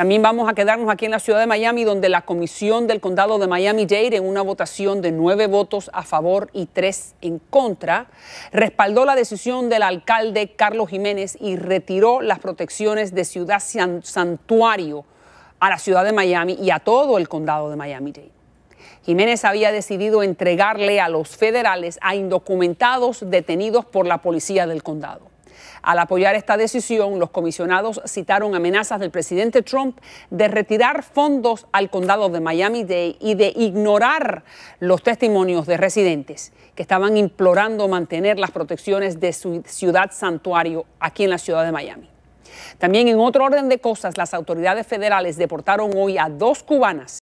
También vamos a quedarnos aquí en la ciudad de Miami, donde la comisión del condado de Miami-Dade, en una votación de nueve votos a favor y tres en contra, respaldó la decisión del alcalde Carlos Jiménez y retiró las protecciones de ciudad santuario a la ciudad de Miami y a todo el condado de Miami-Dade. Jiménez había decidido entregarle a los federales a indocumentados detenidos por la policía del condado. Al apoyar esta decisión, los comisionados citaron amenazas del presidente Trump de retirar fondos al condado de Miami-Dade y de ignorar los testimonios de residentes que estaban implorando mantener las protecciones de su ciudad santuario aquí en la ciudad de Miami. También en otro orden de cosas, las autoridades federales deportaron hoy a dos cubanas